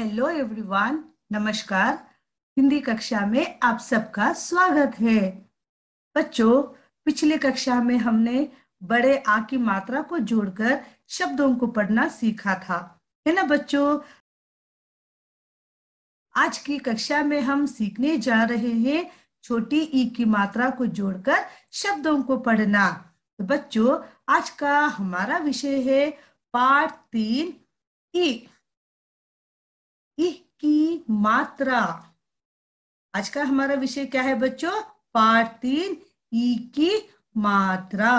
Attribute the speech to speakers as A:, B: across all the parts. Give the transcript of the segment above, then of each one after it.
A: Hello everyone नमस्कार हिंदी कक्षा में आप सबका स्वागत है बच्चों पिछले कक्षा में हमने बड़े आ की मात्रा को जोड़कर शब्दों को पढ़ना सीखा था है ना बच्चों आज की कक्षा में हम सीखने जा रहे हैं छोटी ई की मात्रा को जोड़कर शब्दों को पढ़ना तो बच्चों आज का हमारा विषय है पाठ तीन ई इह की मात्रा आज का हमारा विषय क्या है बच्चों पार्ट तीन ई की मात्रा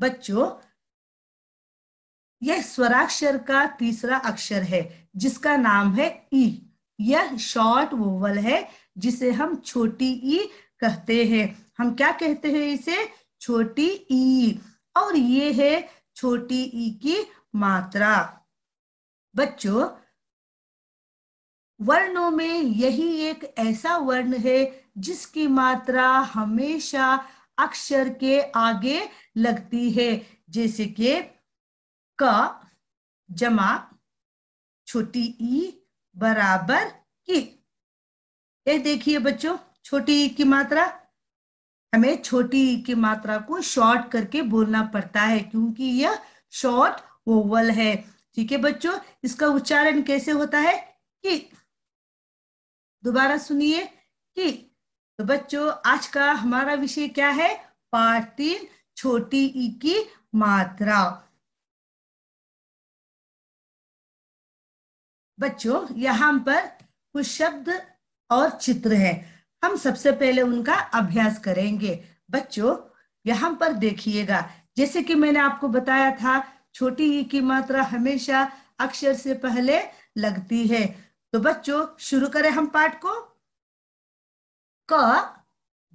A: बच्चों यह स्वराक्षर का तीसरा अक्षर है जिसका नाम है ई यह शॉर्ट वोवल है जिसे हम छोटी ई कहते हैं हम क्या कहते हैं इसे छोटी ई और ये है छोटी ई की मात्रा बच्चों वर्णों में यही एक ऐसा वर्ण है जिसकी मात्रा हमेशा अक्षर के आगे लगती है जैसे कि क जमा छोटी ई बराबर की ये देखिए बच्चों छोटी ई की मात्रा हमें छोटी ई की मात्रा को शॉर्ट करके बोलना पड़ता है क्योंकि यह शॉर्ट ओवल है ठीक है बच्चों इसका उच्चारण कैसे होता है कि दोबारा सुनिए कि तो बच्चों आज का हमारा विषय क्या है पार्ट तीन छोटी ई की मात्रा बच्चों यहां पर कुछ शब्द और चित्र है हम सबसे पहले उनका अभ्यास करेंगे बच्चों यहां पर देखिएगा जैसे कि मैंने आपको बताया था छोटी ई की मात्रा हमेशा अक्षर से पहले लगती है तो बच्चों शुरू करें हम पाठ को क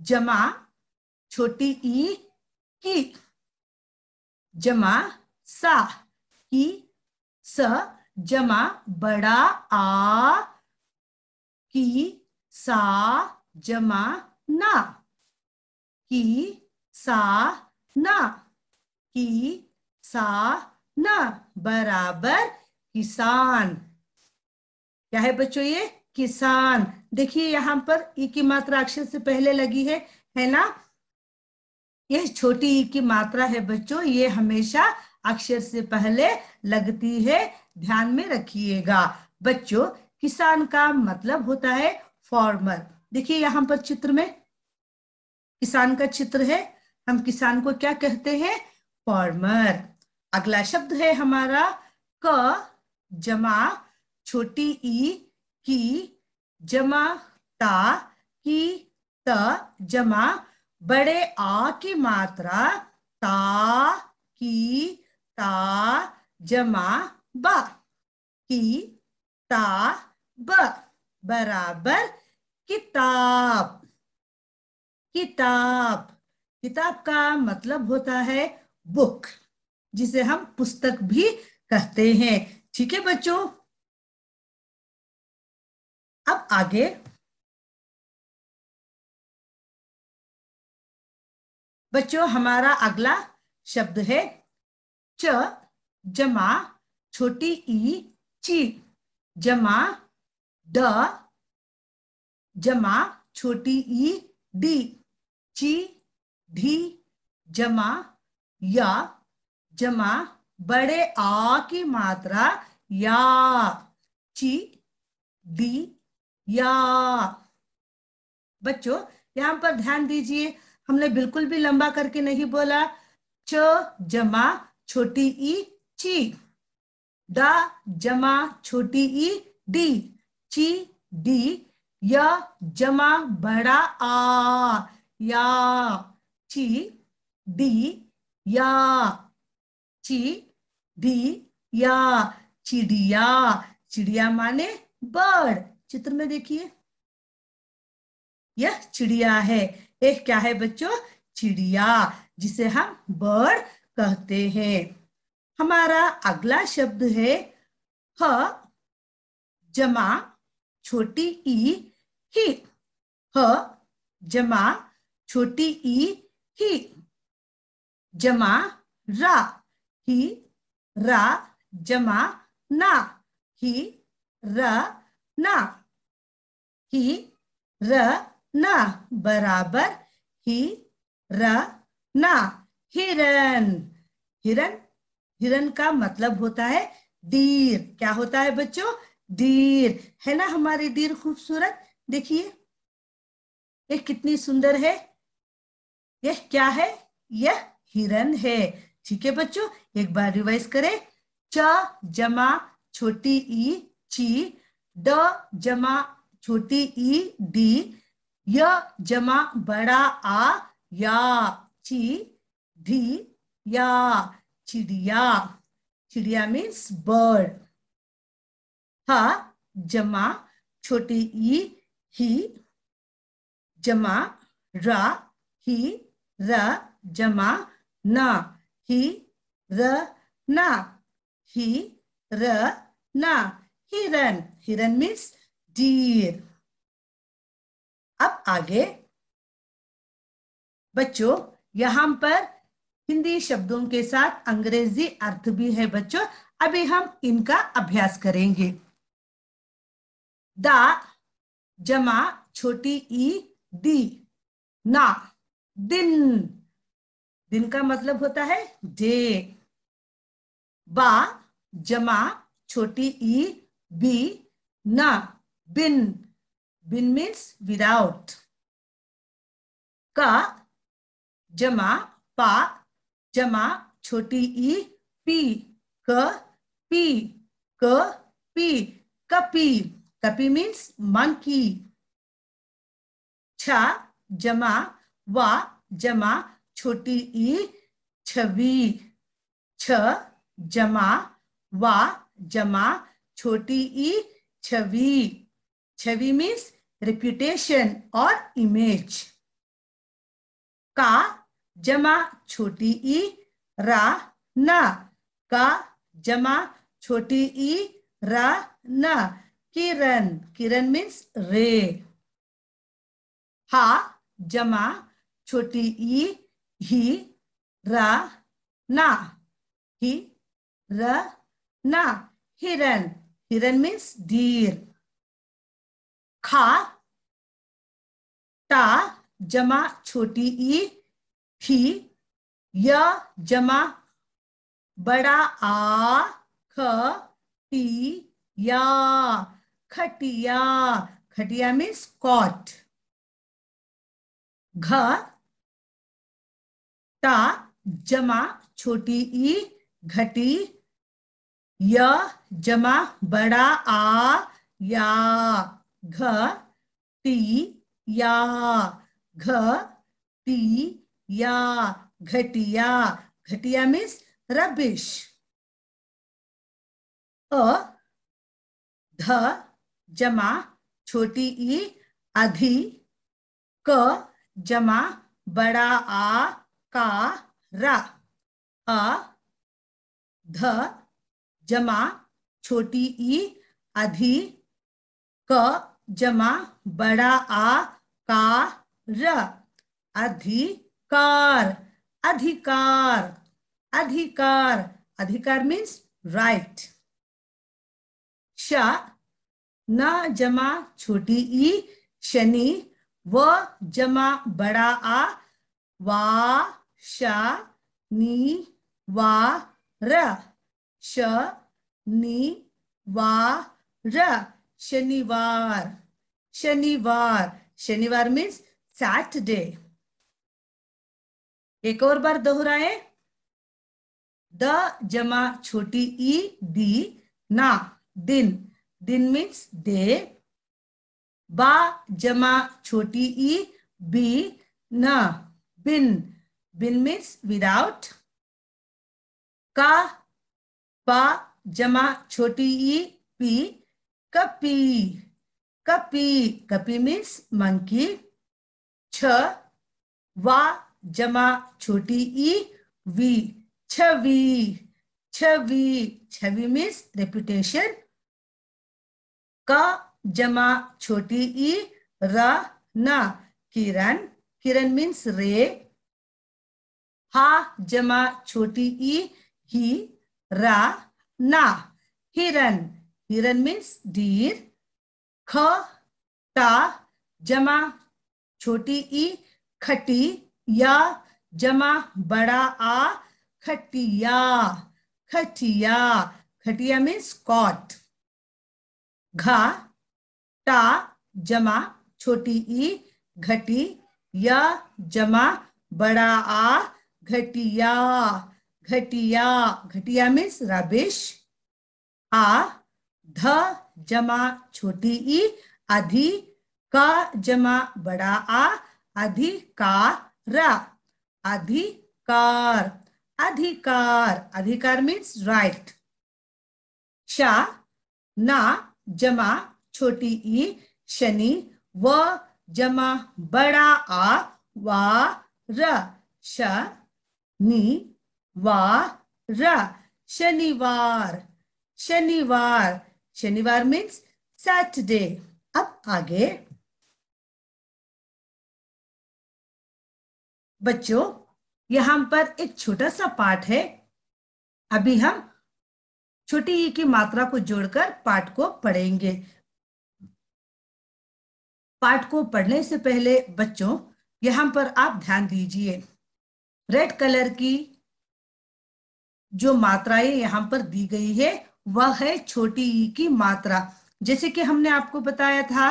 A: जमा छोटी ई की जमा सा की स जमा बड़ा आ की सा जमा ना की सा ना की सा ना बराबर किसान क्या है बच्चों ये किसान देखिए यहाँ पर ई की मात्रा अक्षर से पहले लगी है है ना यह छोटी ई की मात्रा है बच्चों ये हमेशा अक्षर से पहले लगती है ध्यान में रखिएगा बच्चों किसान का मतलब होता है फॉर्मर देखिए यहां पर चित्र में किसान का चित्र है हम किसान को क्या कहते हैं फॉर्मर अगला शब्द है हमारा क जमा छोटी ई की जमा ता की त जमा बड़े आ की मात्रा ता की ता जमा ब की ता ब बराबर किताब किताब किताब का मतलब होता है बुक जिसे हम पुस्तक भी कहते हैं ठीक है बच्चों अब आगे बच्चों हमारा अगला शब्द है च जमा छोटी ई ची जमा ड जमा छोटी ई डी ची ढी जमा या जमा बड़े आ की मात्रा या ची डी या बच्चों यहां पर ध्यान दीजिए हमने बिल्कुल भी लंबा करके नहीं बोला च जमा छोटी ई ची द जमा छोटी ई डी ची डी य जमा बड़ा आ या ची डी या चिड़िया चिड़िया चिड़िया माने बर्ड चित्र में देखिए यह चिड़िया है एक क्या है बच्चों चिड़िया जिसे हम बर्ड कहते हैं हमारा अगला शब्द है ह जमा छोटी ई ही ह जमा छोटी ई ही जमा रा ही रा जमा ना ही रा ना ही रा ना बराबर ही रा ना हिरन हिरन हिरन का मतलब होता है डीर क्या होता है बच्चों दीर है ना हमारी दीर खूबसूरत देखिए ये कितनी सुंदर है यह क्या है यह हिरन है ठीक है बच्चों एक बार रिवाइज करें च जमा छोटी ई ची ड जमा छोटी ई डी य जमा बड़ा आ या ची डी या चिड़िया चिड़िया मीन्स बर्ड ह जमा छोटी ई ही जमा रा ही र जमा ना He, the, na. He, the, na. Hiran. Hiran means deer. अब आगे बच्चों यहां पर हिंदी शब्दों के साथ अंग्रेजी अर्थ भी है बच्चों अभी हम इनका अभ्यास करेंगे दा जमा छोटी ई दी ना दिन दिन का मतलब होता है डे बा जमा छोटी ई बी ना बिन बिन मीन्स विदाउट का जमा पा जमा छोटी ई पी क पी क पी कपी कपी मीन्स मंकी छा जमा वा जमा छोटी ई छवि छ जमा वा जमा छोटी ई छवि छवि मीन्स रिप्यूटेशन और इमेज का जमा छोटी ई रा न का जमा छोटी ई रा न किरण किरण मीन्स रे हा जमा छोटी ई हि र ना हि र ना हिरन हिरन मीन्स डीर खा टा जमा छोटी ई थी य जमा बड़ा आ ख टी या खटिया खटिया मीन्स कॉट घ ता जमा छोटी ई घटी य जमा बड़ा आ या घ टी या घ टी या घटिया घटिया मीन्स रबिश अ ध जमा छोटी ई अधि क जमा बड़ा आ का रा अ ध जमा छोटी ई अधि क जमा बड़ा आ का र अधिकार अधिकार अधिकार अधिकार मीन्स राइट श न जमा छोटी ई शनि व जमा बड़ा आ वा शा नी वा र श नी वा र शनिवार शनिवार शनिवार मीन्स सैटरडे एक और बार दोहराए द जमा छोटी ई दी ना दिन दिन मीन्स दे बा जमा छोटी ई बी न बिन बिन मीन्स विदाउट का पा जमा छोटी ई पी कपी कपी कपी मीन्स मंकी छ वा जमा छोटी ई वी छवि छवि छवि मीन्स रेपुटेशन का जमा छोटी ई र न किरण किरण मीन्स रे हा जमा छोटी ई ही रा ना हिरन हिरन मीन्स डीर ख ता जमा छोटी ई खटी या जमा बड़ा आ खटिया खटिया खटिया मीन्स कॉट घा टा जमा छोटी ई घटी या जमा बड़ा आ घटिया घटिया घटिया मीन्स रबिश आ ध जमा छोटी ई अधि का जमा बड़ा आ अधिकार अधिकार अधिकार अधिकार मीन्स राइट शा ना जमा छोटी ई शनि व जमा बड़ा आ वा र शा नी शनिवार शनिवार शनिवार मीन्स सैटरडे अब आगे बच्चों यहां पर एक छोटा सा पाठ है अभी हम छोटी ई की मात्रा को जोड़कर पाठ को पढ़ेंगे पाठ को पढ़ने से पहले बच्चों यहां पर आप ध्यान दीजिए रेड कलर की जो मात्राएं यहाँ पर दी गई है वह है छोटी ई की मात्रा जैसे कि हमने आपको बताया था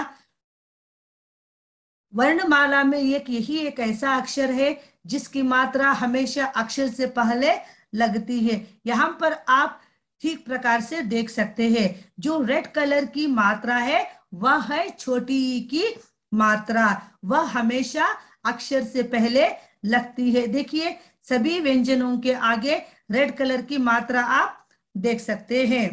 A: वर्णमाला में एक यही एक ऐसा अक्षर है जिसकी मात्रा हमेशा अक्षर से पहले लगती है यहाँ पर आप ठीक प्रकार से देख सकते हैं जो रेड कलर की मात्रा है वह है छोटी ई की मात्रा वह हमेशा अक्षर से पहले लगती है देखिए सभी व्यंजनों के आगे रेड कलर की मात्रा आप देख सकते हैं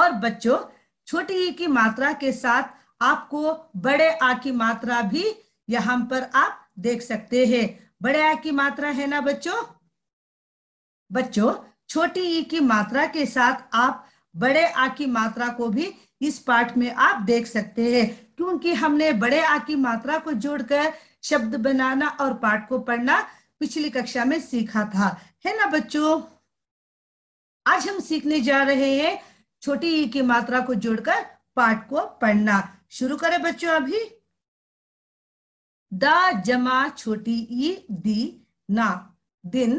A: और बच्चों छोटी ई की मात्रा के साथ आपको बड़े आ की मात्रा भी यहाँ पर आप देख सकते हैं बड़े आ की मात्रा है ना बच्चों बच्चों छोटी ई की मात्रा के साथ आप बड़े आ की मात्रा को भी इस पाठ में आप देख सकते हैं क्योंकि हमने बड़े आ की मात्रा को जोड़कर शब्द बनाना और पाठ को पढ़ना पिछली कक्षा में सीखा था है ना बच्चों आज हम सीखने जा रहे हैं छोटी ई की मात्रा को जोड़कर पाठ को पढ़ना शुरू करें बच्चों अभी द जमा छोटी ई दी ना दिन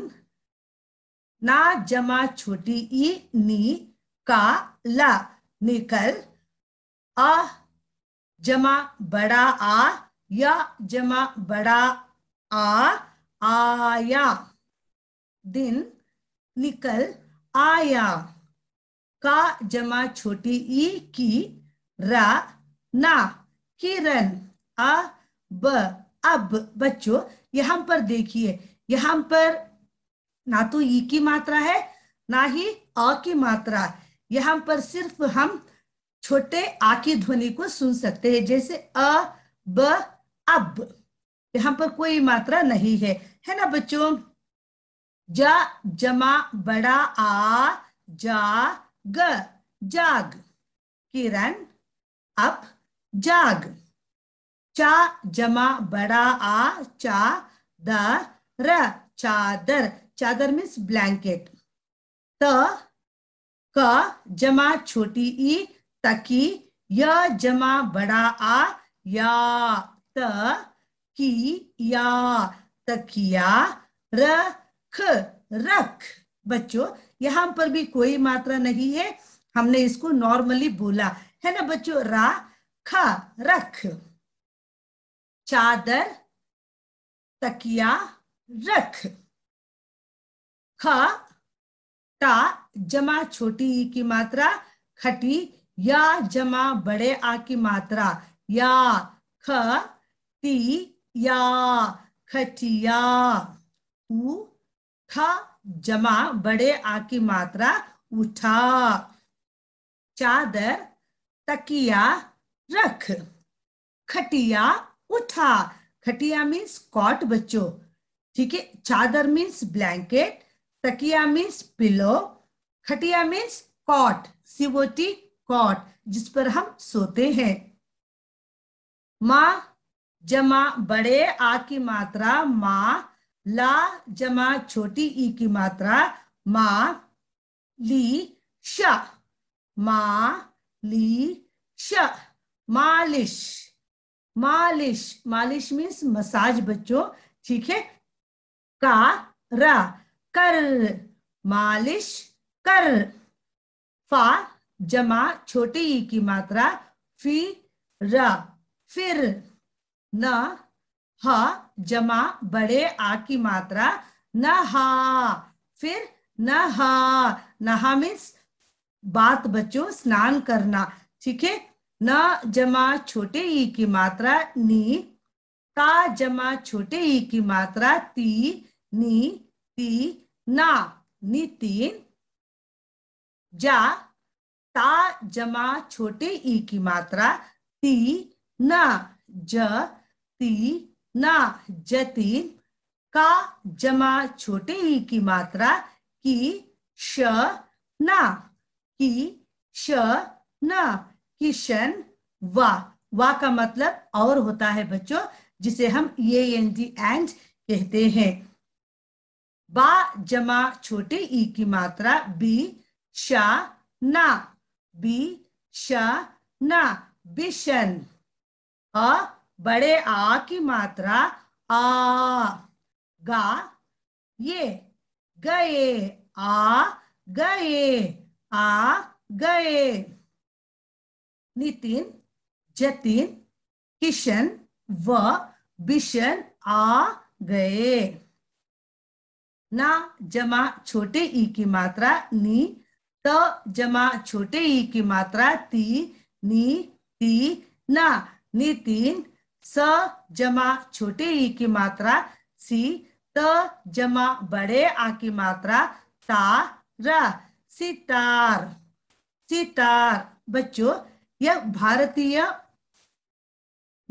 A: ना जमा छोटी ई नी का ला निकल आ जमा बड़ा आ या जमा बड़ा आ आया दिन निकल आया का जमा छोटी ई की रा ना किरण आ ब अब बच्चों यहां पर देखिए यहां पर ना तो ई की मात्रा है ना ही अ की मात्रा यहां पर सिर्फ हम छोटे आ की ध्वनि को सुन सकते हैं जैसे अ ब अब यहां पर कोई मात्रा नहीं है है ना बच्चों जा जमा बड़ा आ जा ग जाग किरण अब जाग चा जमा बड़ा आ चा द र चादर चादर मीन्स ब्लैंकेट त क जमा छोटी ई तकी य जमा बड़ा आ या तकिया तकिया रख रख बच्चों यहां पर भी कोई मात्रा नहीं है हमने इसको नॉर्मली बोला है ना बच्चों रा खा रख चादर तकिया रख ख टा जमा छोटी ई की मात्रा खटी या जमा बड़े आ की मात्रा या ख खटिया खटिया ऊ ख जमा बड़े आ की मात्रा उठा चादर तकिया रख खटिया उठा खटिया मीन्स कॉट बच्चो ठीक है चादर मीन्स ब्लैंकेट तकिया मीन्स पिलो खटिया मीन्स कॉट सीवोटी कॉट जिस पर हम सोते हैं माँ जमा बड़े आ की मात्रा मा ला जमा छोटी ई की मात्रा मा ली श मा ली श मालिश मालिश मालिश मीन्स मसाज बच्चों ठीक है का रा कर मालिश कर फा जमा छोटी ई की मात्रा फी र फिर न ह जमा बड़े आ की मात्रा न हा फिर न हा नहा मीन्स बात बच्चों स्नान करना ठीक है न जमा छोटे ई की मात्रा नी ता जमा छोटे ई की मात्रा ती नी ती ना नी तीन जा ता जमा छोटे ई की मात्रा ती न ज ती ना जति का जमा छोटे ई की मात्रा की श ना की श ना किशन वा वा का मतलब और होता है बच्चों जिसे हम ये एन जी एंड कहते हैं बा जमा छोटे ई की मात्रा बी शा ना बी शा ना बिशन अ बड़े आ की मात्रा आ गा ये गए आ गए आ गए नितिन जतिन किशन व बिशन आ गए ना जमा छोटे ई की मात्रा नी त जमा छोटे ई की मात्रा ती नी ती ना नितिन स जमा छोटे ई की मात्रा सी त जमा बड़े आ की मात्रा ता रा सितार सितार बच्चों यह भारतीय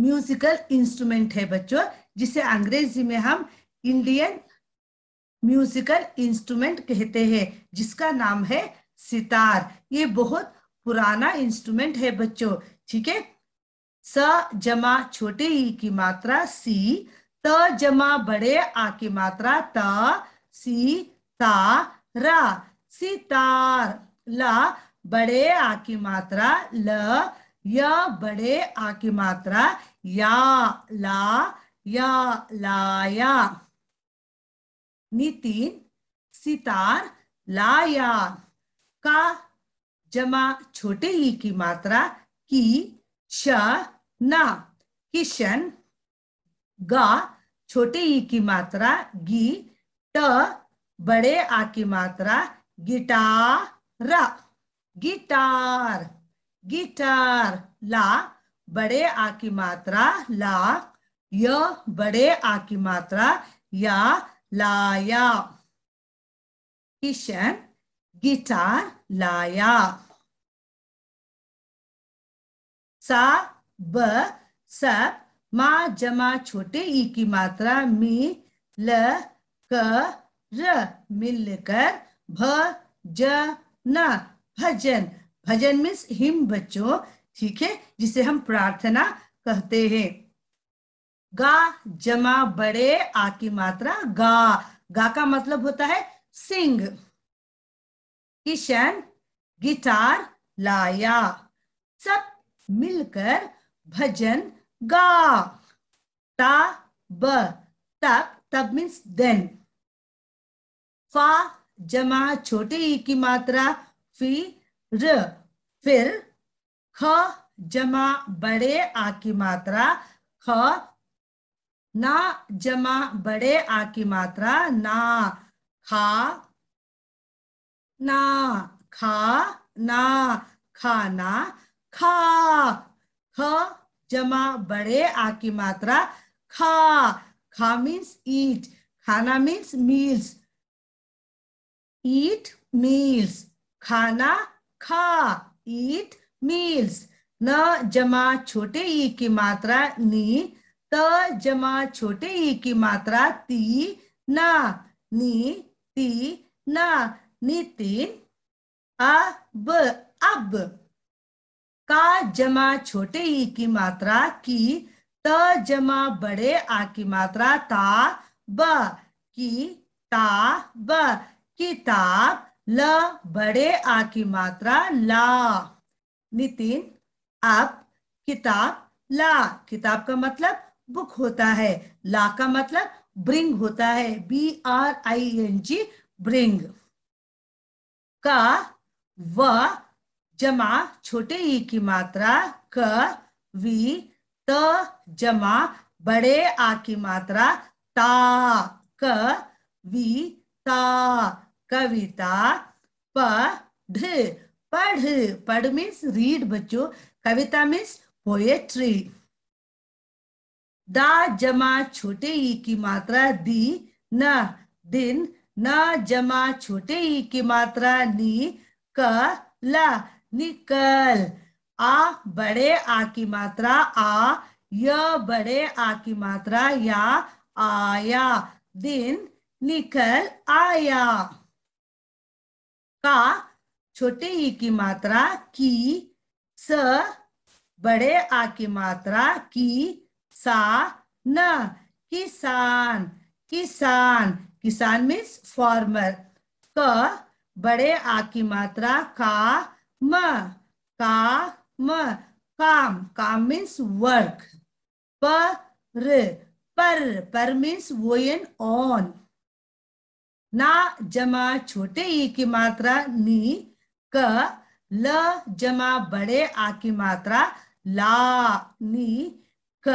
A: म्यूजिकल इंस्ट्रूमेंट है बच्चों जिसे अंग्रेजी में हम इंडियन म्यूजिकल इंस्ट्रूमेंट कहते हैं जिसका नाम है सितार ये बहुत पुराना इंस्ट्रूमेंट है बच्चों ठीक है स जमा छोटे ई की मात्रा सी त जमा बड़े आ की मात्रा त सी ता रा सितार ल बड़े आ की मात्रा ल य बड़े आ की मात्रा या ला या लाया नितिन सितार लाया का जमा छोटे ई की मात्रा की श ना किशन गा छोटे ई की मात्रा गी ट बड़े आ की मात्रा गिटार गिटार गिटार ला बड़े आ की मात्रा ला य बड़े आ की मात्रा या लाया किशन गिटार लाया सा ब स मा जमा छोटे ई की मात्रा मी ल क र मिलकर भ ज न भजन भजन मीन्स हिम बच्चों ठीक है जिसे हम प्रार्थना कहते हैं गा जमा बड़े आ की मात्रा गा गा का मतलब होता है सिंग किशन गिटार लाया सब मिलकर भजन गा ता ब तब तब मीन्स देन फा जमा छोटे ई की मात्रा फी र फिर ख जमा बड़े आ की मात्रा ख ना जमा बड़े आ की मात्रा ना खा ना खा ना खाना खा ह जमा बड़े आ की मात्रा खा खा मीन्स ईट खाना मीन्स मील्स ईट मील्स खाना खा ईट मील्स न जमा छोटे ई की मात्रा नी त जमा छोटे ई की मात्रा ती ना नी ती ना नी तीन अब अब का जमा छोटे ई की मात्रा की त जमा बड़े आ की मात्रा ता ब की ता ब किताब ल बड़े आ की मात्रा ला नितिन आप किताब ला किताब का मतलब बुक होता है ला का मतलब ब्रिंग होता है B R I N G bring का व जमा छोटे ई e की मात्रा क वी त जमा बड़े आ की मात्रा ता क वी ता कविता पढ़ पढ़ पढ़ मीन्स रीड बच्चों कविता मीन्स पोएट्री दा जमा छोटे ई e की मात्रा दी न दिन न जमा छोटे ई e की मात्रा नी क ला निकल आ बड़े आ की मात्रा आ य बड़े आ की मात्रा या आया दिन निकल आया का छोटे ई की मात्रा की स बड़े आ की मात्रा की सा न किसान किसान किसान मीन्स फॉर्मर क बड़े आ की मात्रा का म का म काम काम मीन्स वर्क प र पर पर मीन्स वो एन ऑन ना जमा छोटे ई की मात्रा नी क ल जमा बड़े आ की मात्रा ला नी क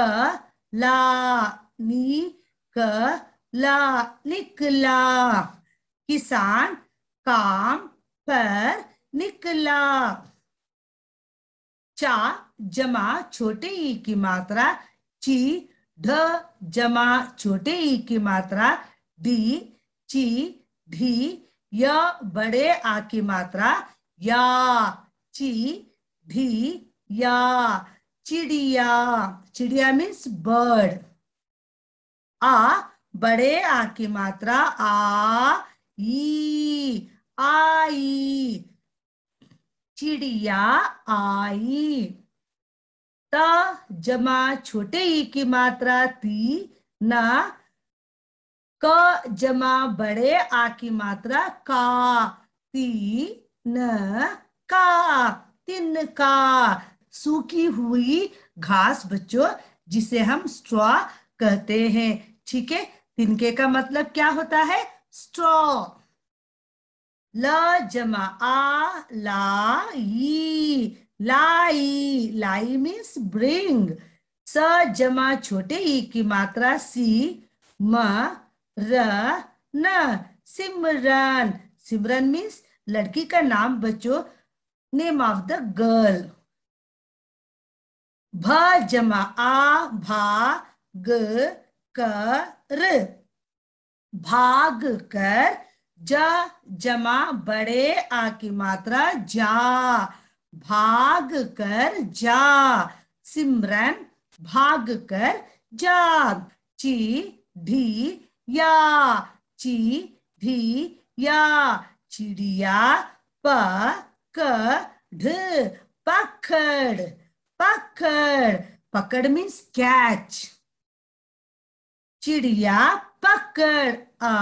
A: ला नी क ला निकला किसान काम पर निकला चा जमा छोटे ई की मात्रा ची ढ जमा छोटे ई की मात्रा डी ची ढी य बड़े आ की मात्रा या ची ढी या चिड़िया चिड़िया मीन्स बर्ड आ बड़े आ की मात्रा आ ई आई चिड़िया आई त जमा छोटे ई की मात्रा ती ना क जमा बड़े आ की मात्रा का ती न का तिन का सूखी हुई घास बच्चों जिसे हम स्ट्रॉ कहते हैं ठीक है तिनके का मतलब क्या होता है स्ट्रॉ ल जमा आ ला ई लाई लाई मीन्स ब्रिंग स जमा छोटे ई की मात्रा सी म र न सिमरन सिमरन मीन्स लड़की का नाम बच्चों नेम ऑफ द गर्ल भ जमा आ भा ग कर भाग कर ज जमा बड़े आ की मात्रा जा भाग कर जा सिमरन भाग कर जा ची ढी या ची ढी या चिड़िया प क ढ पकड़ पकड़ पकड़ मीन्स कैच चिड़िया पकड़ आ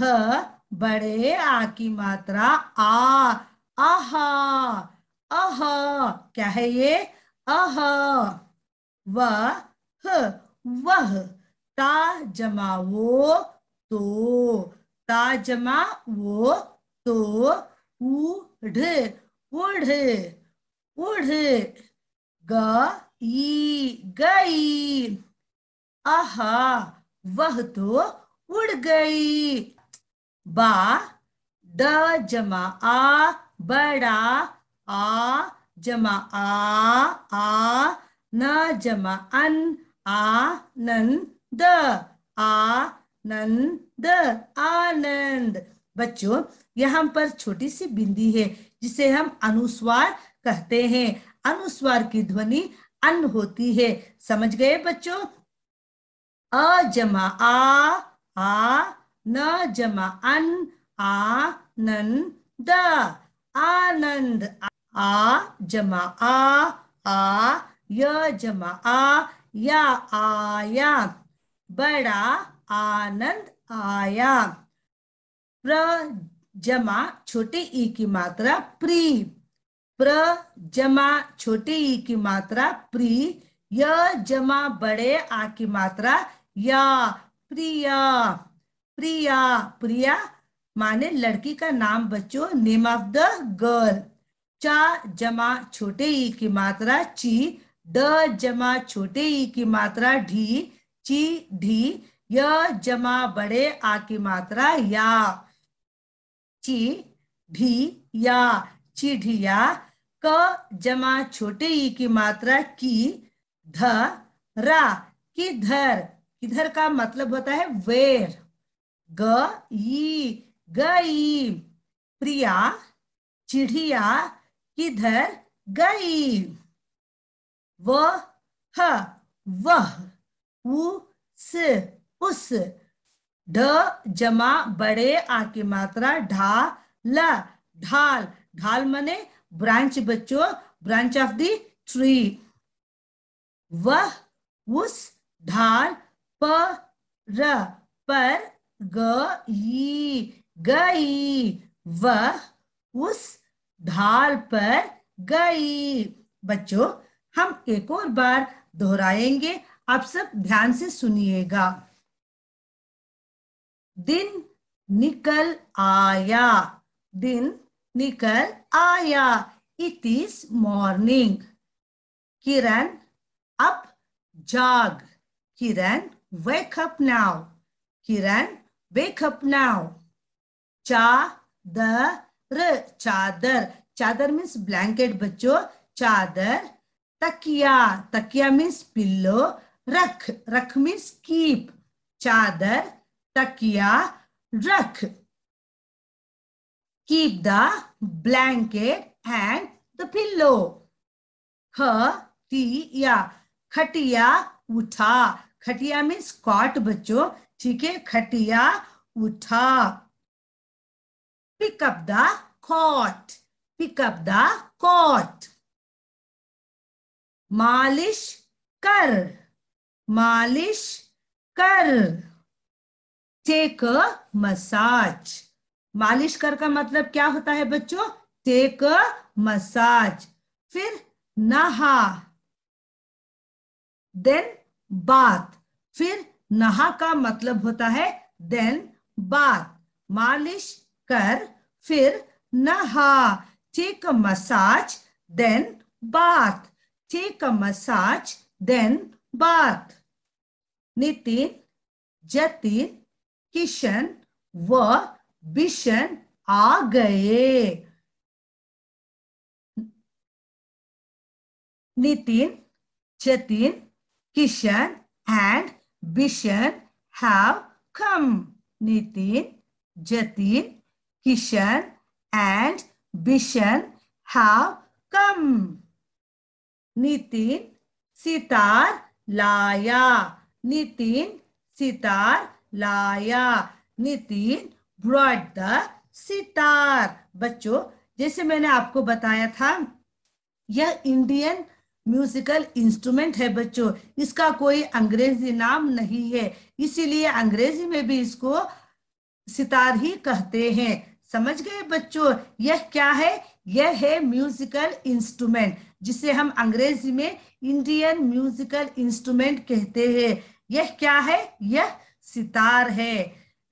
A: ह बड़े आ की मात्रा आ अह अह क्या है ये अह वह वह ता जमा वो तो ता जमा वो तो उढ़ उढ़ उढ़ गई गई अह वह तो उड़ गई बा द जमा आ बड़ा आ जमा आ आ न जमा अन आ नन द आ नन द आनंद बच्चों यहाँ पर छोटी सी बिंदी है जिसे हम अनुस्वार कहते हैं अनुस्वार की ध्वनि अन होती है समझ गए बच्चों अ जमा आ आ न जमा अन आ नन द आनंद आ जमा आ आ य जमा आ या आया बड़ा आनंद आया प्र जमा छोटे ई की मात्रा प्री प्र जमा छोटे ई की मात्रा प्री य जमा बड़े आ की मात्रा या प्रिया प्रिया प्रिया माने लड़की का नाम बच्चों नेम ऑफ द गर्ल चा जमा छोटे ई की मात्रा ची ड जमा छोटे ई की मात्रा ढी ची ढी य जमा बड़े आ की मात्रा या ची ढी या या क जमा छोटे ई की मात्रा की ध रा किधर किधर का मतलब होता है वेर गई गई प्रिया चिड़िया किधर गई वह वह उस उस ड जमा बड़े आ की मात्रा ढा ल ढाल ढाल मने ब्रांच बच्चों ब्रांच ऑफ दी ट्री वह उस ढाल पर पर ग गई वह उस ढाल पर गई बच्चों हम एक और बार दोहराएंगे आप सब ध्यान से सुनिएगा दिन निकल आया दिन निकल आया इट इज मॉर्निंग किरण अप जाग Kiran wake up now Kiran wake up now chadar chadar chadar means blanket बच्चों chadar तकिया तकिया means pillow रख रख means keep chadar तकिया रख keep the blanket and the pillow khatiya khatiya utha khatiya means cot bachcho ठीक है खटिया उठा pick up the cot pick up the cot मालिश कर मालिश कर टेक मसाज मालिश कर का मतलब क्या होता है बच्चों टेक मसाज फिर नहा देन बात फिर नहा का मतलब होता है देन बात मालिश कर फिर नहा take a massage then bath take a massage then bath Nitin Jatin Kishan व बिशन आ गए Nitin Jatin Kishan and Bishan have come. Nitin, Jatin, Kishan and Bishan have come. Nitin sitar laya. Nitin sitar laya. Nitin brought the sitar. बच्चों जैसे मैंने आपको बताया था यह इंडियन म्यूजिकल इंस्ट्रूमेंट है बच्चों इसका कोई अंग्रेजी नाम नहीं है इसीलिए अंग्रेजी में भी इसको सितार ही कहते हैं समझ गए बच्चों यह क्या है यह है म्यूजिकल इंस्ट्रूमेंट जिसे हम अंग्रेजी में इंडियन म्यूजिकल इंस्ट्रूमेंट कहते हैं यह क्या है यह सितार है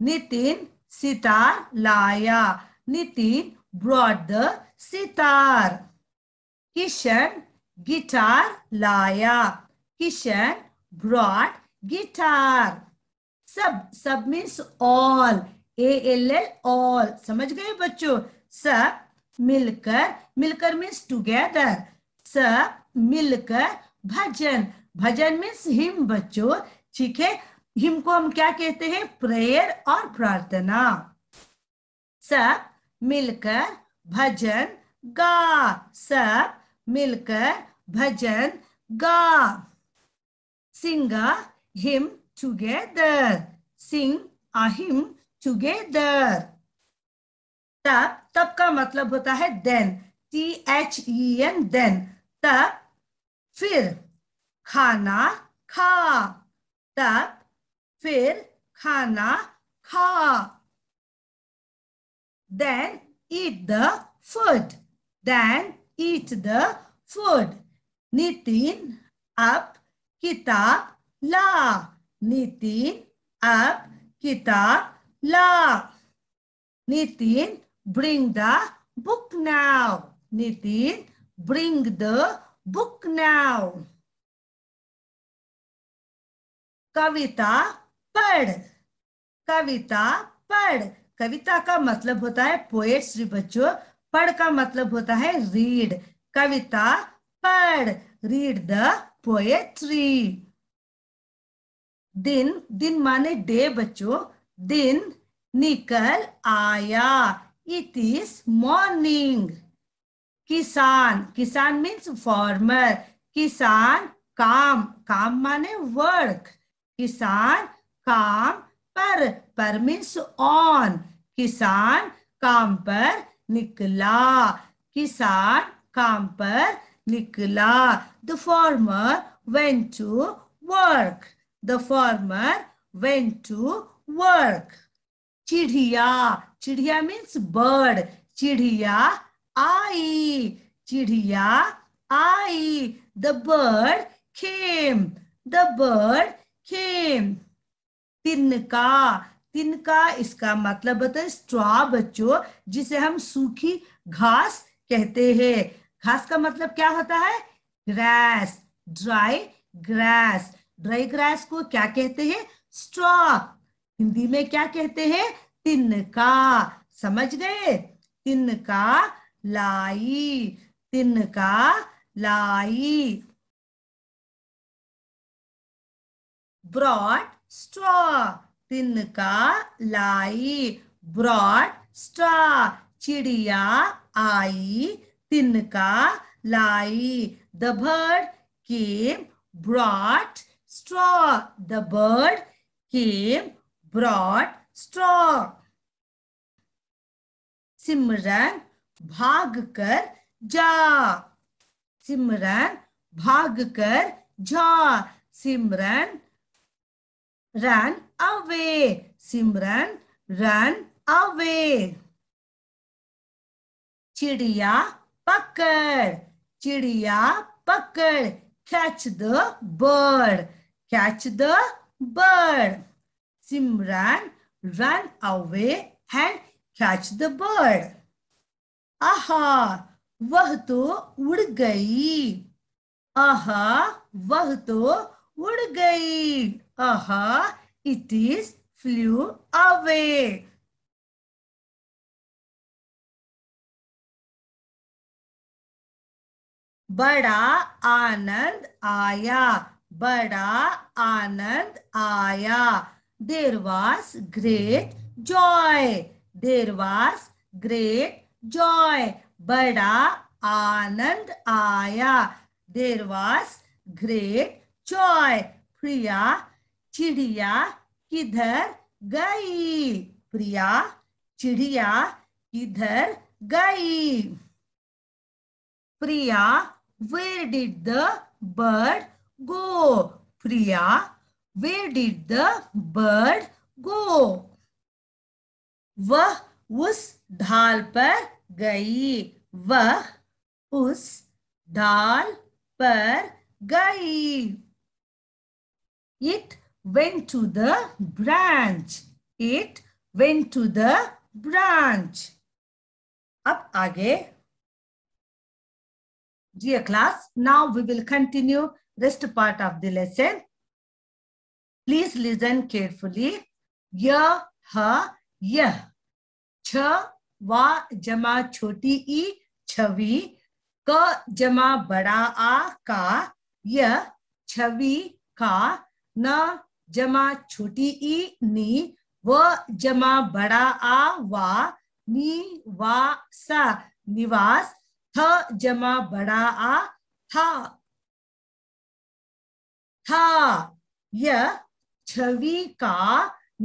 A: नितिन सितार लाया Nitin brought the sitar Kishan guitar लाया किशन ब्रॉड गिटार सब सब means all A L L all समझ गए बच्चों सब मिलकर मिलकर मीन्स टुगेदर सब मिलकर भजन भजन मीन्स हिम बच्चों ठीक है हिम को हम क्या कहते हैं प्रेयर और प्रार्थना सब मिलकर भजन गा सब मिलकर bhajan ga. Sing a hymn together. Sing a hymn together. तब तब का मतलब होता है then T H E N then तब फिर खाना खा तब फिर खाना खा then eat the food then eat the food Nitin अब किताब ला नितिन अब किताब ला Nitin bring the book now Nitin bring the book now कविता पढ़ कविता पढ़ कविता का मतलब होता है पोएट्री बच्चों पढ़ का मतलब होता है रीड कविता bird. Read the poetry. दिन दिन माने डे बच्चों दिन निकल आया इट इज मॉर्निंग किसान किसान मीन्स फॉर्मर किसान काम काम माने वर्क किसान काम पर पर मीन्स ऑन किसान काम पर निकला किसान काम पर Nikla. The farmer went to work. The farmer went to work. Chidhiya. Chidhiya means bird. Chidhiya आई चिड़िया आई the bird came the bird came तिनका तिनका इसका मतलब होता है स्ट्रॉ बच्चों जिसे हम सूखी घास कहते हैं घास का मतलब क्या होता है grass dry grass dry grass को क्या कहते हैं स्ट्रॉ हिंदी में क्या कहते हैं तिनका समझ गए तिनका लाई तिनका लाई ब्रॉड स्ट्रॉ तिनका लाई ब्रॉड स्ट्रॉ चिड़िया आई तिनका लाई the bird came brought straw the bird came brought straw Simran भाग कर जा सिमरन भाग कर जा Simran run away Simran run away चिड़िया पकड़ चिड़िया पकड़ catch the bird catch the bird Simran run away and catch the bird आहा वह तो उड़ गई आहा वह तो उड़ गई आहा इट इज फ्लू अवे बड़ा आनंद आया बड़ा आनंद आया there was great joy there was great joy बड़ा आनंद आया there was great joy Priya चिड़िया किधर गई प्रिया चिड़िया किधर गई प्रिया where did the bird go? Priya, where did the bird go? वह उस ढाल पर गई वह उस ढाल पर गई It went to the branch. It went to the branch. अब आगे Dear class, now we will continue rest part of the lesson. Please listen carefully. Ya, ha, ya. ch va jama choti i chavi ka jama bada a ka ya chavi ka na jama choti i ni va jama bada a va ni va sa निवास थ जमा बड़ा आ था था यह छवि का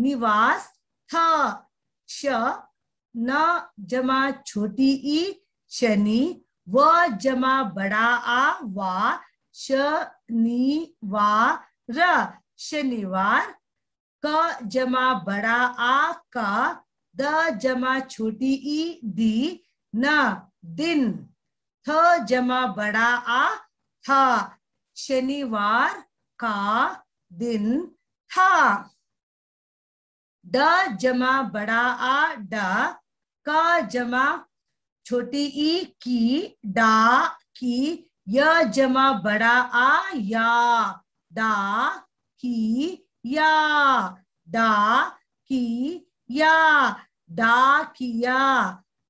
A: निवास था श न जमा छोटी ई शनि व जमा बड़ा आ वा शनिवार शनिवार क जमा बड़ा आ का द जमा छोटी ई दी न दिन थ जमा बड़ा आ था शनिवार का दिन था ड जमा बड़ा आ ड का जमा छोटी ई की डा की य जमा बड़ा आ या डा की या डा की या डा किया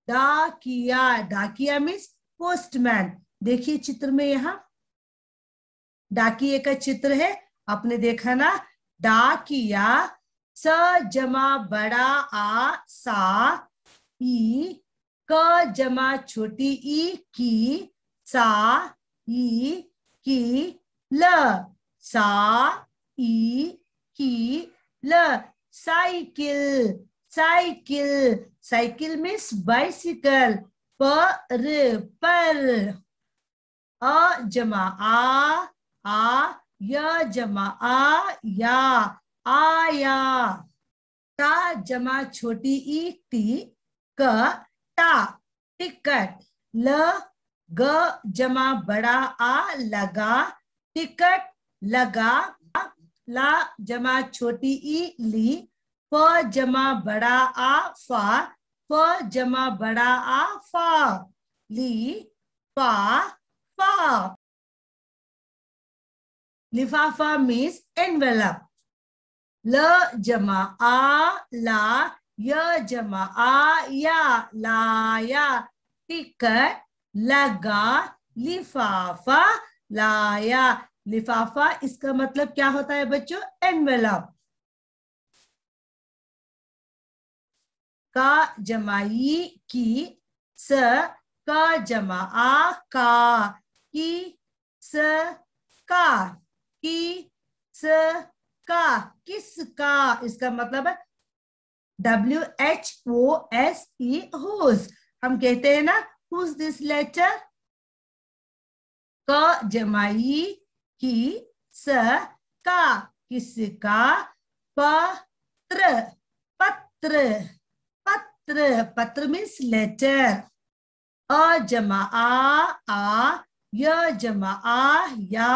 A: डा किया डा किया मीन्स पोस्टमैन देखिए चित्र में यहाँ डाकिए का चित्र है आपने देखा ना डाकिया स जमा बड़ा आ सा ई क जमा छोटी ई की सा ई की ल सा ई की ल cycle cycle cycle means bicycle पर पर अ जमा आ आ य जमा आ या आया टा जमा छोटी ई टी क ता टिकट ल ग जमा बड़ा आ लगा टिकट लगा ला जमा छोटी ई ली प जमा बड़ा आ फा जमा बड़ा आ फा ली पा फा लिफाफा मीन्स एनवेलप ल जमा आ ला य जमा आ या लाया टिकट लगा लिफाफा लाया लिफाफा इसका मतलब क्या होता है बच्चों एनवेलप का जमाई की स का जमा आ का की स का की स का का इसका मतलब है W H O S E whose हम कहते हैं ना हुज दिस लेटर क जमाई की स का किसका पत्र पत्र पत्र पत्र मीन्स लेटर अ जमा आ आ य जमा आ या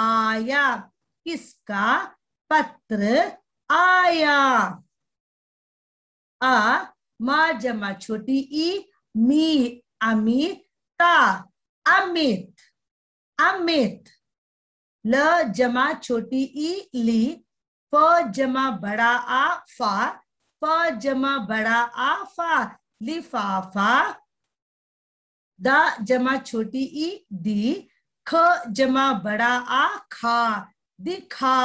A: आया किसका पत्र आया आ मा जमा छोटी ई मी ता अमित अमित ल जमा छोटी ई ली फ जमा बड़ा आ फा फा जमा बड़ा आफा लिफाफा द जमा छोटी ई दी ख जमा बड़ा आ खा दिखा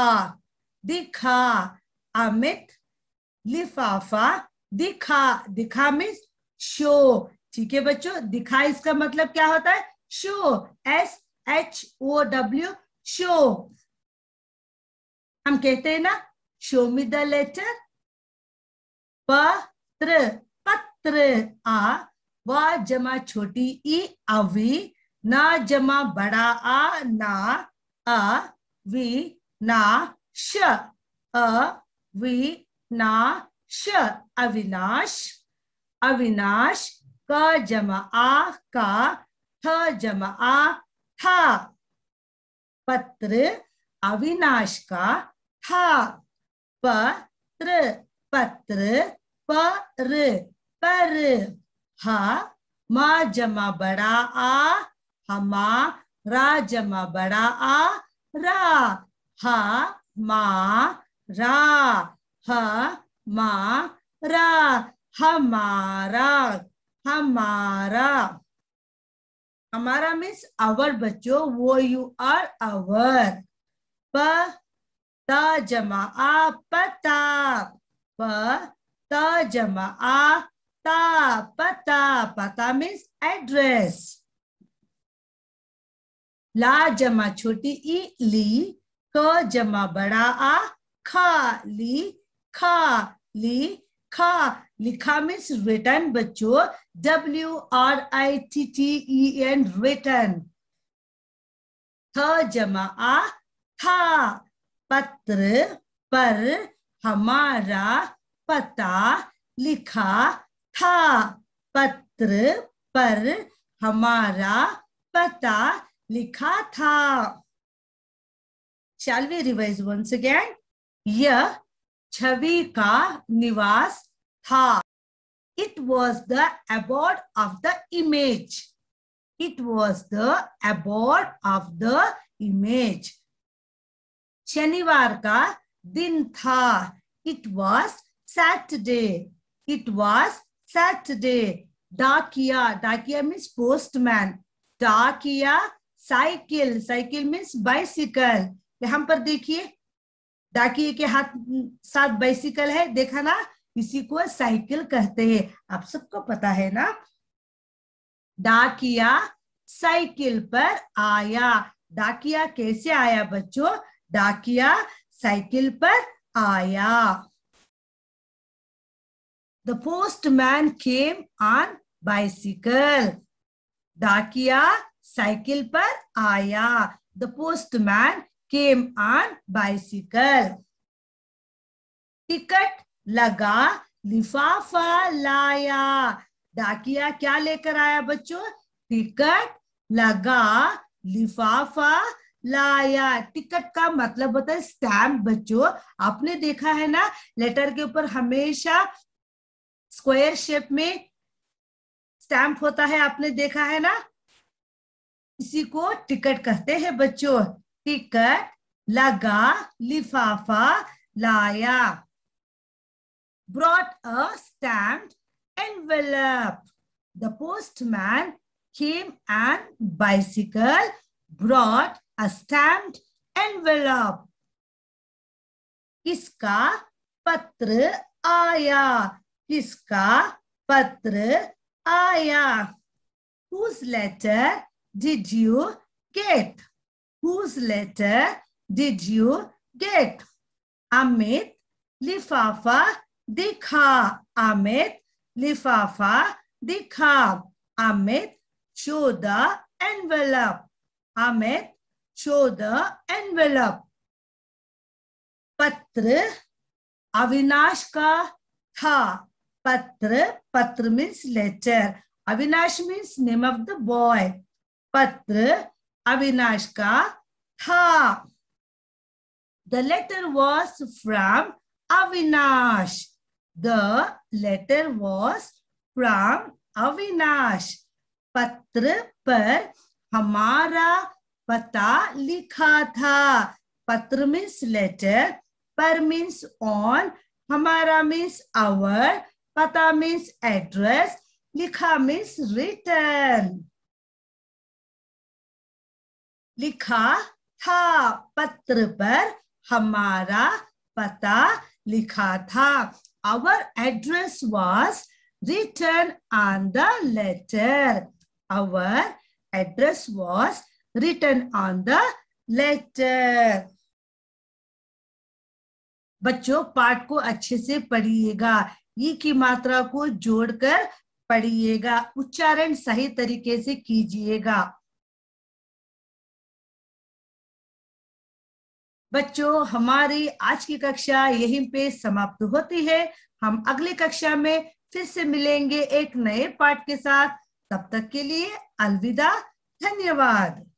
A: दिखा अमित लिफाफा दिखा दिखा मीन्स शो ठीक है बच्चों दिखा इसका मतलब क्या होता है show S H O W show हम कहते हैं ना शो मी द लेटर पत्र पत्र आ व जमा छोटी ई अवी ना जमा बड़ा आ ना अ वी ना श अ वी ना श अविनाश अविनाश क जमा आ का थ जमा आ था पत्र अविनाश का था पत्र पत्र पर पर ह मा जमा बड़ा आ हमा रा जमा बड़ा आ रा ह मा रा ह मा रा हमारा हमारा हमारा मीन्स अवर बच्चों वो यू आर अवर प ता जमा आ पता प त जमा आ ता पता पता मीन्स एड्रेस ला जमा छोटी ई ली क जमा बड़ा आ खा ली खा ली खा लिखा मीन्स रिटर्न बच्चों W R I T T E N written थ जमा आ था पत्र पर हमारा पता लिखा था पत्र पर हमारा पता लिखा था shall we revise once again यह छवि का निवास था it was the abode of the image it was the abode of the image शनिवार का दिन था it was Saturday it was Saturday डाकिया डाकिया मीन्स पोस्टमैन डाकिया साइकिल साइकिल मीन्स बाइसिकल यहां पर देखिए डाकिए के हाथ साथ बाइसिकल है देखा ना इसी को साइकिल कहते हैं आप सबको पता है ना डाकिया साइकिल पर आया डाकिया कैसे आया बच्चों डाकिया साइकिल पर आया the postman came on bicycle डाकिया साइकिल पर आया the postman came on bicycle ticket लगा लिफाफा लाया डाकिया क्या लेकर आया बच्चों टिकट लगा लिफाफा लाया टिकट का मतलब होता है स्टैम्प बच्चों आपने देखा है ना लेटर के ऊपर हमेशा स्क्वायर शेप में स्टैम्प होता है आपने देखा है ना इसी को टिकट कहते हैं बच्चों टिकट लगा लिफाफा लाया brought a envelope the postman came and bicycle brought a stamped envelope. kiska patra aaya kiska patra aaya whose letter did you get whose letter did you get amit lifafa dikha amit lifafa dikha amit show the envelope amit show the envelope. पत्र अविनाश का था पत्र पत्र means letter Avinash means name of the boy पत्र अविनाश का था the letter was from Avinash the letter was from Avinash पत्र पर हमारा पता लिखा था पत्र मीन्स लेटर पर मीन्स ऑन हमारा मीन्स आवर पता मीन्स एड्रेस लिखा मीन्स रिटर्न लिखा था पत्र पर हमारा पता लिखा था our address was written on the letter our address was written on the letter. बच्चों पाठ को अच्छे से पढ़िएगा ई की मात्रा को जोड़कर पढ़िएगा उच्चारण सही तरीके से कीजिएगा बच्चों हमारी आज की कक्षा यहीं पे समाप्त होती है हम अगली कक्षा में फिर से मिलेंगे एक नए पाठ के साथ तब तक के लिए अलविदा धन्यवाद